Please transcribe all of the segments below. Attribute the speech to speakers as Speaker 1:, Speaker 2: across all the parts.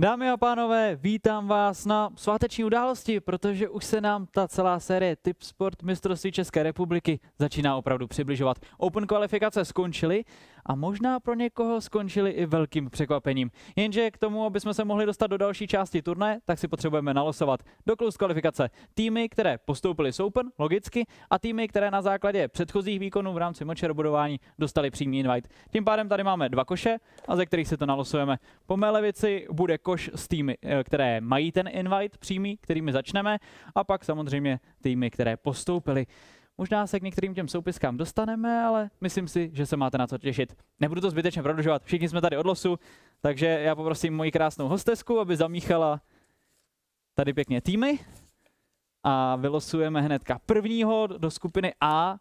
Speaker 1: Dámy a pánové, vítám vás na sváteční události, protože už se nám ta celá série Tip Sport mistrovství České republiky začíná opravdu přibližovat. Open kvalifikace skončily a možná pro někoho skončili i velkým překvapením. Jenže k tomu, aby jsme se mohli dostat do další části turné, tak si potřebujeme nalosovat do close kvalifikace týmy, které postoupily z Open, logicky, a týmy, které na základě předchozích výkonů v rámci močer budování dostali přímý invite. Tím pádem tady máme dva koše, a ze kterých se to nalosujeme. Po mé levici bude koš s týmy, eh, které mají ten invite přímý, kterými začneme, a pak samozřejmě týmy, které postoupily. Možná se k některým těm soupiskám dostaneme, ale myslím si, že se máte na co těšit. Nebudu to zbytečně prodlužovat, všichni jsme tady od losu, takže já poprosím moji krásnou hostesku, aby zamíchala tady pěkně týmy a vylosujeme hnedka prvního do skupiny A,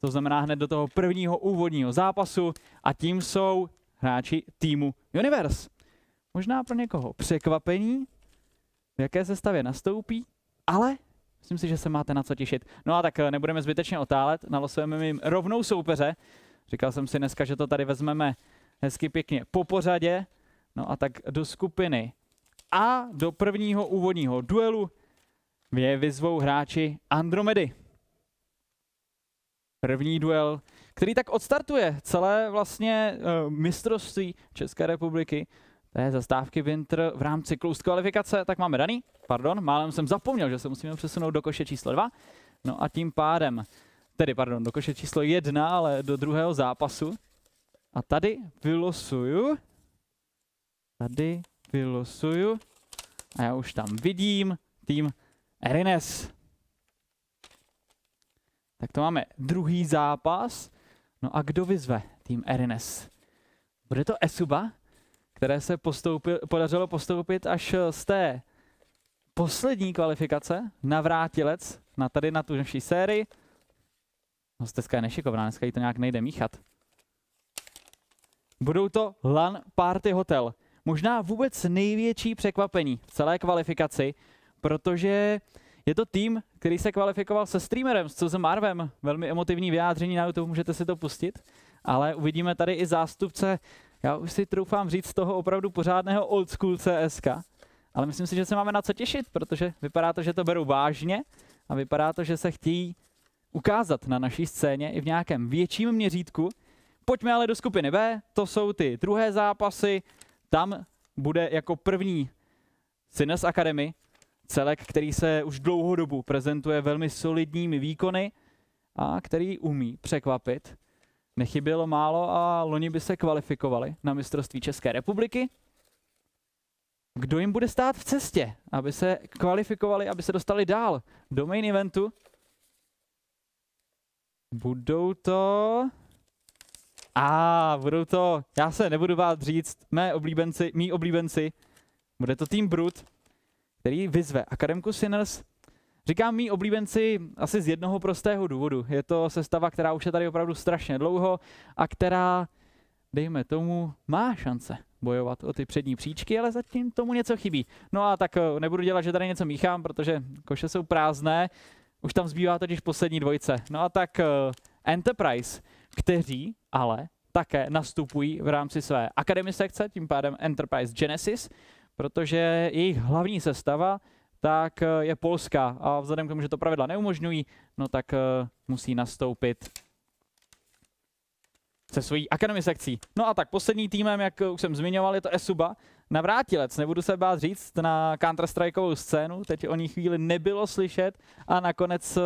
Speaker 1: to znamená hned do toho prvního úvodního zápasu a tím jsou hráči týmu Universe. Možná pro někoho překvapení, v jaké sestavě nastoupí, ale Myslím si, že se máte na co těšit. No a tak eh, nebudeme zbytečně otálet, nalosujeme jim rovnou soupeře. Říkal jsem si dneska, že to tady vezmeme hezky pěkně po pořadě. No a tak do skupiny a do prvního úvodního duelu mě vyzvou hráči Andromedy. První duel, který tak odstartuje celé vlastně eh, mistrovství České republiky té zastávky Winter v rámci klus kvalifikace, tak máme daný. Pardon, málem jsem zapomněl, že se musíme přesunout do koše číslo 2. No a tím pádem, tedy pardon, do koše číslo 1, ale do druhého zápasu. A tady vylosuju. Tady vylosuju. A já už tam vidím tým Erines. Tak to máme druhý zápas. No a kdo vyzve tým Erines? Bude to Esuba? které se postoupi, podařilo postoupit až eh, z té poslední kvalifikace na vrátilec, na tady na tu naší sérii. No, dneska je nešikovná, dneska jí to nějak nejde míchat. Budou to LAN Party Hotel. Možná vůbec největší překvapení v celé kvalifikaci, protože je to tým, který se kvalifikoval se streamerem, s Cozem Marvem. Velmi emotivní vyjádření na YouTube, můžete si to pustit. Ale uvidíme tady i zástupce já už si troufám říct z toho opravdu pořádného old school CSK, ale myslím si, že se máme na co těšit, protože vypadá to, že to berou vážně a vypadá to, že se chtějí ukázat na naší scéně i v nějakém větším měřítku. Pojďme ale do skupiny B, to jsou ty druhé zápasy, tam bude jako první Cines Academy, celek, který se už dlouhou dobu prezentuje velmi solidními výkony a který umí překvapit. Nechybělo málo a loni by se kvalifikovali na mistrovství České republiky. Kdo jim bude stát v cestě, aby se kvalifikovali, aby se dostali dál do main eventu? Budou to... A ah, budou to, já se nebudu vás říct, mé oblíbenci, mý oblíbenci. Bude to tým Brut, který vyzve Akademku Sinners Říkám mý oblíbenci asi z jednoho prostého důvodu. Je to sestava, která už je tady opravdu strašně dlouho a která, dejme tomu, má šance bojovat o ty přední příčky, ale zatím tomu něco chybí. No a tak eh, nebudu dělat, že tady něco míchám, protože koše jsou prázdné. Už tam zbývá totiž poslední dvojce. No a tak eh, Enterprise, kteří ale také nastupují v rámci své akademie sekce, tím pádem Enterprise Genesis, protože jejich hlavní sestava tak eh, je Polska a vzhledem k tomu, že to pravidla neumožňují, no tak eh, musí nastoupit se svojí akademi sekcí. No a tak poslední týmem, jak eh, už jsem zmiňoval, je to Esuba. Navrátilec, nebudu se bát říct, na Counter-Strikeovou scénu, teď o ní chvíli nebylo slyšet a nakonec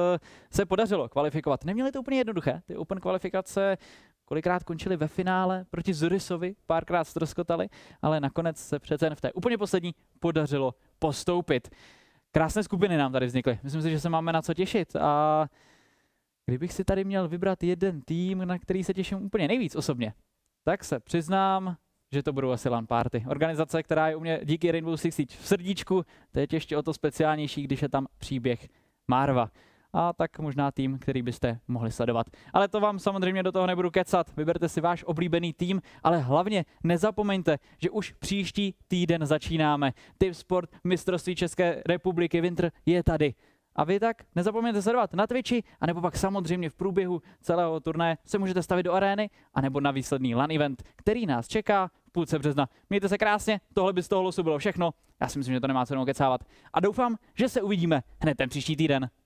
Speaker 1: se podařilo kvalifikovat. Neměli to úplně jednoduché, ty open kvalifikace kolikrát končili ve finále proti Zurisovi, párkrát ztroskotali, ale nakonec se přece jen v té úplně poslední podařilo postoupit krásné skupiny nám tady vznikly. Myslím si, že se máme na co těšit a kdybych si tady měl vybrat jeden tým, na který se těším úplně nejvíc osobně, tak se přiznám, že to budou asi LAN party. Organizace, která je u mě díky Rainbow Six Siege v srdíčku, to je ještě o to speciálnější, když je tam příběh Marva a tak možná tým, který byste mohli sledovat. Ale to vám samozřejmě do toho nebudu kecat. Vyberte si váš oblíbený tým, ale hlavně nezapomeňte, že už příští týden začínáme. Tip Sport mistrovství České republiky Winter je tady. A vy tak nezapomeňte sledovat na Twitchi, anebo pak samozřejmě v průběhu celého turné se můžete stavit do arény, anebo na výsledný LAN event, který nás čeká v půlce března. Mějte se krásně, tohle by z toho losu bylo všechno. Já si myslím, že to nemá cenu kecávat. A doufám, že se uvidíme hned ten příští týden.